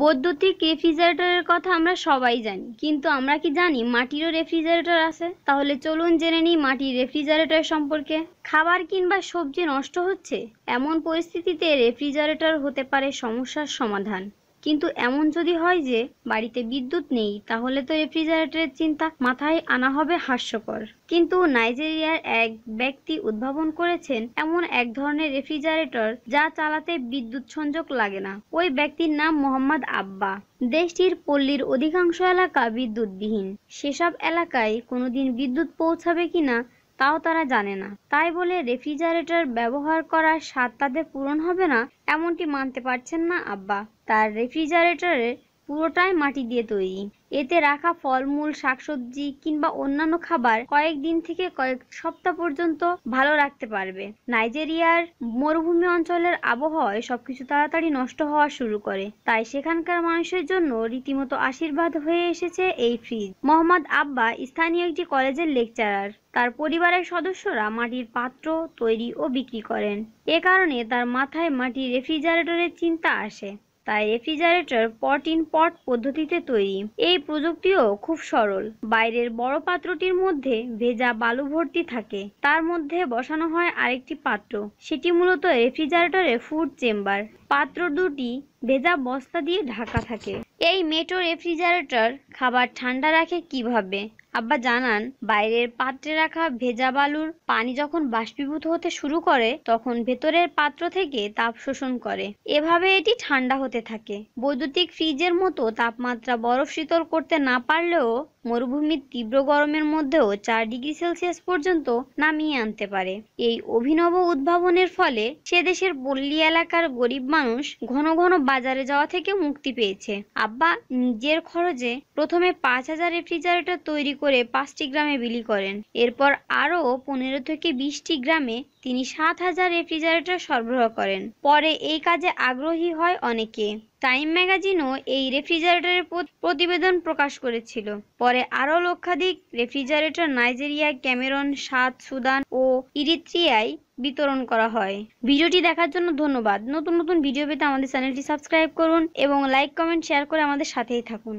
বৈদ্যুতিক রেফ্রিজারেটরের কথা আমরা সবাই জানি কিন্তু আমরা কি জানি মাটিরও রেফ্রিজারেটর আছে তাহলে চলুন জেনে নিই মাটির রেফ্রিজারেটর সম্পর্কে খাবার কিংবা সবজি নষ্ট হচ্ছে এমন পরিস্থিতিতে রেফ্রিজারেটর হতে পারে সমস্যার সমাধান কিন্তু এমন যদি হয় যে বাড়িতে বিদ্যুৎ নেই তাহলে তো রেফ্রিজারেটরের চিন্তা মাথায় আনা হবে হাস্যকর কিন্তু নাইজেরিয়ার এক ব্যক্তি উদ্ভাবন করেছেন এমন এক ধরনের রেফ্রিজারেটর যা চালাতে বিদ্যুৎ সংযোগ লাগে না ওই ব্যক্তির নাম মোহাম্মদ আব্বা দেশটির পল্লীর অধিকাংশ এলাকা বিদ্যুৎবিহীন সেসব এলাকায় কোনোদিন বিদ্যুৎ পৌঁছাবে কিনা তাও তারা জানে না তাই বলে রেফ্রিজারেটর ব্যবহার করার স্বাদ তাদের পূরণ হবে না এমনটি মানতে পারছেন না আব্বা তার রেফ্রিজারেটরের পুরোটাই মাটি দিয়ে তৈরি এতে রাখা ফলমূল শাকসবজি কিংবা অন্যান্য খাবার কয়েক দিন থেকে কয়েক সপ্তাহ পর্যন্ত ভালো রাখতে পারবে নাইজেরিয়ার মরুভূমি অঞ্চলের আবহাওয়ায় সবকিছু তাড়াতাড়ি নষ্ট হওয়া শুরু করে তাই সেখানকার মানুষের জন্য রীতিমতো আশীর্বাদ হয়ে এসেছে এই ফ্রিজ মোহাম্মদ আব্বা স্থানীয় একটি কলেজের লেকচারার তার পরিবারের সদস্যরা মাটির পাত্র তৈরি ও বিক্রি করেন এ কারণে তার মাথায় মাটির রেফ্রিজারেটরের চিন্তা আসে তাই রেফ্রিজারেটর পট ইন পট পদ্ধতিতে তৈরি এই প্রযুক্তিও খুব সরল বাইরের বড় পাত্রটির মধ্যে ভেজা বালু ভর্তি থাকে তার মধ্যে বসানো হয় আরেকটি পাত্র সেটি মূলত রেফ্রিজারেটরের ফুড চেম্বার পাত্র দুটি ভেজা বস্তা দিয়ে ঢাকা থাকে এই মেটো রেফ্রিজারেটর খাবার ঠান্ডা রাখে কিভাবে আব্বা জানান বাইরের পাত্রে রাখা ভেজা বালুর পানি যখন বাষ্পীভূত হতে শুরু করে তখন ভেতরের পাত্র থেকে তাপ শোষণ করে এভাবে এটি ঠান্ডা হতে থাকে বৈদ্যুতিক ফ্রিজের মতো তাপমাত্রা বরফ শীতল করতে না পারলেও মরুভূমির তীব্র গরমের মধ্যেও চার ডিগ্রি সেলসিয়াস পর্যন্ত নামিয়ে আনতে পারে এই অভিনব উদ্ভাবনের ফলে সে দেশের পল্লী এলাকার গরিব মানুষ ঘন ঘন বাজারে যাওয়া থেকে মুক্তি পেয়েছে আব্বা নিজের খরচে প্রথমে পাঁচ হাজার রেফ্রিজারেটর তৈরি করে পাঁচটি গ্রামে বিলি করেন এরপর আরও পনেরো থেকে বিশটি গ্রামে তিনি সাত হাজার রেফ্রিজারেটর সরবরাহ করেন পরে এই কাজে আগ্রহী হয় অনেকে টাইম ম্যাগাজিনও এই রেফ্রিজারেটরের প্রতিবেদন প্রকাশ করেছিল পরে আরও লক্ষাধিক রেফ্রিজারেটর নাইজেরিয়া ক্যামেরন সাত সুদান ও ইরিত্রিয়ায় বিতরণ করা হয় ভিডিওটি দেখার জন্য ধন্যবাদ নতুন নতুন ভিডিও পেতে আমাদের চ্যানেলটি সাবস্ক্রাইব করুন এবং লাইক কমেন্ট শেয়ার করে আমাদের সাথেই থাকুন